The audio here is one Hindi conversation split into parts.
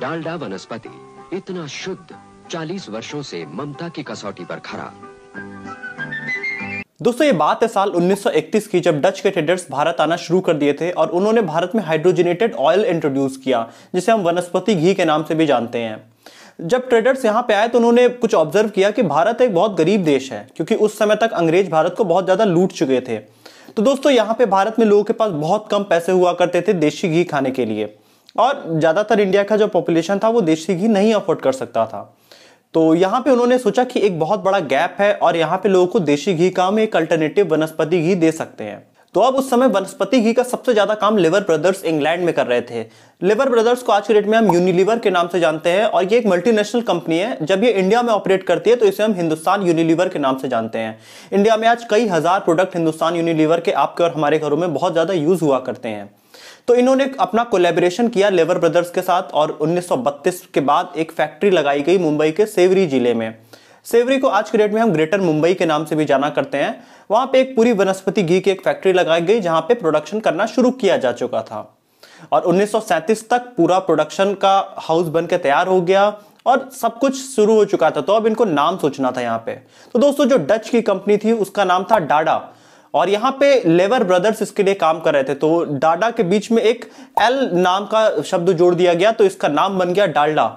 डालडा वनस्पति इतना शुद्ध 40 वर्षों से ममता की कसौटी पर खड़ा दोस्तों ये बात है साल 1931 की जब डच के ट्रेडर्स भारत आना शुरू कर दिए थे और उन्होंने भारत में हाइड्रोजनेटेड ऑयल इंट्रोड्यूस किया जिसे हम वनस्पति घी के नाम से भी जानते हैं जब ट्रेडर्स यहाँ पे आए तो उन्होंने कुछ ऑब्जर्व किया कि भारत एक बहुत गरीब देश है क्योंकि उस समय तक अंग्रेज भारत को बहुत ज़्यादा लूट चुके थे तो दोस्तों यहाँ पे भारत में लोगों के पास बहुत कम पैसे हुआ करते थे देशी घी खाने के लिए और ज़्यादातर इंडिया का जो पॉपुलेशन था वो देशी घी नहीं अफोर्ड कर सकता था तो यहाँ पे उन्होंने सोचा कि एक बहुत बड़ा गैप है और यहाँ पे लोगों को देशी घी का हम एक अल्टरनेटिव वनस्पति घी दे सकते हैं तो अब उस समय वनस्पति घी का सबसे ज्यादा काम लिवर ब्रदर्स इंग्लैंड में कर रहे थे लिवर ब्रदर्स को आज के डेट में हम यूनिलीवर के नाम से जानते हैं और ये एक मल्टीनेशनल कंपनी है जब ये इंडिया में ऑपरेट करती है तो इसे हम हिंदुस्तान यूनिलीवर के नाम से जानते हैं इंडिया में आज कई हजार प्रोडक्ट हिंदुस्तान यूनिलीवर के आपके और हमारे घरों में बहुत ज्यादा यूज हुआ करते हैं तो इन्होंने अपना कोलेबोरेशन किया लेवर ब्रदर्स के साथ और 1932 के बाद एक फैक्ट्री लगाई गई मुंबई के सेवरी जिले में सेवरी को आज के डेट में हम ग्रेटर मुंबई के नाम से भी जाना करते हैं वहां पे एक पूरी वनस्पति घी की एक फैक्ट्री लगाई गई जहां पे प्रोडक्शन करना शुरू किया जा चुका था और 1937 तक पूरा प्रोडक्शन का हाउस बन के तैयार हो गया और सब कुछ शुरू हो चुका था तो अब इनको नाम सोचना था यहाँ पे तो दोस्तों जो डच की कंपनी थी उसका नाम था डाडा और यहाँ पे लेवर ब्रदर्स इसके लिए काम कर रहे थे तो डाडा के बीच में एक एल नाम का शब्द जोड़ दिया गया तो इसका नाम बन गया डालडा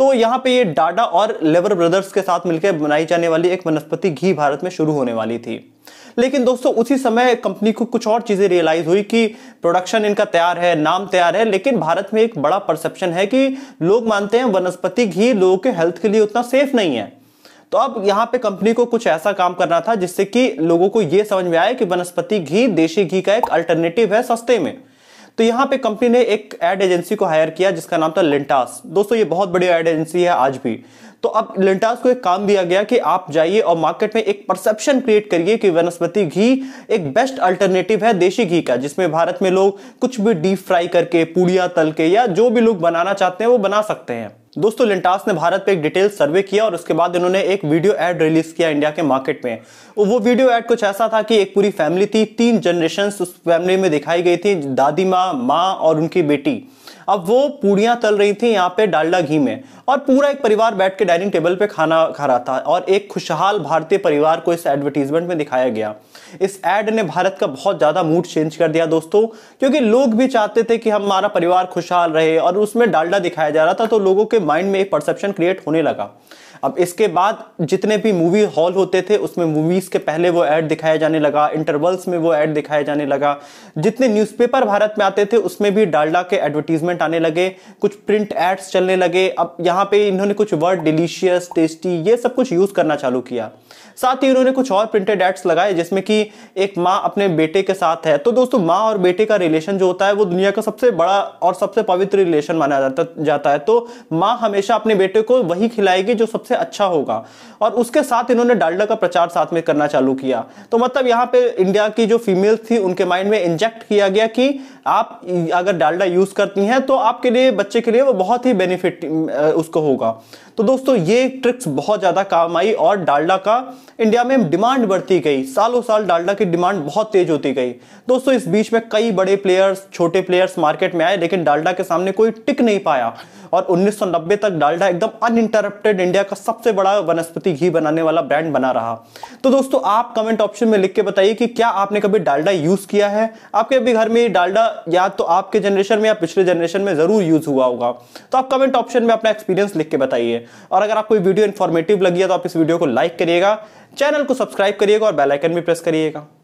तो यहाँ पे ये डाटा और लेबर ब्रदर्स के साथ मिलकर बनाई जाने वाली एक वनस्पति घी भारत में शुरू होने वाली थी लेकिन दोस्तों उसी समय कंपनी को कुछ और चीज़ें रियलाइज हुई कि प्रोडक्शन इनका तैयार है नाम तैयार है लेकिन भारत में एक बड़ा परसेप्शन है कि लोग मानते हैं वनस्पति घी लोगों के हेल्थ के लिए उतना सेफ नहीं है तो अब यहाँ पे कंपनी को कुछ ऐसा काम करना था जिससे कि लोगों को यह समझ में आए कि वनस्पति घी देशी घी का एक अल्टरनेटिव है सस्ते में तो यहाँ पे कंपनी ने एक एड एजेंसी को हायर किया जिसका नाम था लिंटास दोस्तों ये बहुत बड़ी एड एजेंसी है आज भी तो अब लिंटास को एक काम दिया गया कि आप जाइए और मार्केट में एक परसेप्शन क्रिएट करिए कि वनस्पति घी एक बेस्ट अल्टरनेटिव है देशी घी का जिसमें भारत में लोग कुछ भी डीप फ्राई करके पूड़िया तल के या जो भी लोग बनाना चाहते हैं वो बना सकते हैं दोस्तों लिंटास ने भारत पे एक डिटेल सर्वे किया और उसके बाद इन्होंने एक वीडियो एड रिलीज किया इंडिया के मार्केट में वो वीडियो एड कुछ ऐसा था कि एक पूरी फैमिली थी तीन जनरेशन उस फैमिली में दिखाई गई थी दादी माँ माँ और उनकी बेटी अब वो पूड़ियाँ तल रही थी यहाँ पे डालडा घी में और पूरा एक परिवार बैठ के डाइनिंग टेबल पे खाना खा रहा था और एक खुशहाल भारतीय परिवार को इस एडवर्टीजमेंट में दिखाया गया इस एड ने भारत का बहुत ज़्यादा मूड चेंज कर दिया दोस्तों क्योंकि लोग भी चाहते थे कि हमारा परिवार खुशहाल रहे और उसमें डालडा दिखाया जा रहा था तो लोगों के माइंड में एक परसेप्शन क्रिएट होने लगा अब इसके बाद जितने भी मूवी हॉल होते थे उसमें मूवीज़ के पहले वो ऐड दिखाया जाने लगा इंटरवल्स में वो ऐड दिखाया जाने लगा जितने न्यूज़पेपर भारत में आते थे उसमें भी डालडा के एडवर्टीजमेंट आने लगे कुछ प्रिंट एड्स चलने लगे अब यहाँ पे इन्होंने कुछ वर्ड डिलीशियस टेस्टी ये सब कुछ यूज़ करना चालू किया साथ ही इन्होंने कुछ और प्रिंटेड एड्स लगाए जिसमें कि एक माँ अपने बेटे के साथ है तो दोस्तों माँ और बेटे का रिलेशन जो होता है वो दुनिया का सबसे बड़ा और सबसे पवित्र रिलेशन माना जाता जाता है तो माँ हमेशा अपने बेटे को वही खिलाएगी जो सबसे सबसे अच्छा होगा और उसके साथ इन्होंने डालडा का प्रचार साथ में करना चालू किया तो मतलब यहाँ पे इंडिया की जो फीमेल थी उनके माइंड में इंजेक्ट किया गया कि आप अगर डालडा यूज़ करती हैं तो आपके लिए बच्चे के लिए वो बहुत ही बेनिफिट उसको होगा तो दोस्तों ये ट्रिक्स बहुत ज़्यादा काम आई और डालडा का इंडिया में डिमांड बढ़ती गई सालों साल डालडा की डिमांड बहुत तेज होती गई दोस्तों इस बीच में कई बड़े प्लेयर्स छोटे प्लेयर्स मार्केट में आए लेकिन डालडा के सामने कोई टिक नहीं पाया और 1990 तक डालडा एकदम अनइंटरप्टेड इंडिया का सबसे बड़ा वनस्पति घी बनाने वाला ब्रांड बना रहा तो दोस्तों आप कमेंट ऑप्शन में लिख के बताइए कि क्या आपने कभी डालडा यूज किया है आपके अभी घर में डालडा या तो आपके जनरेशन में या पिछले जनरेशन में ज़रूर यूज़ हुआ होगा तो आप कमेंट ऑप्शन में अपना एक्सपीरियंस लिख के बताइए और अगर आपको वीडियो इन्फॉर्मेटिव लगी है तो आप इस वीडियो को लाइक करिएगा चैनल को सब्सक्राइब करिएगा और बेलाइकन भी प्रेस करिएगा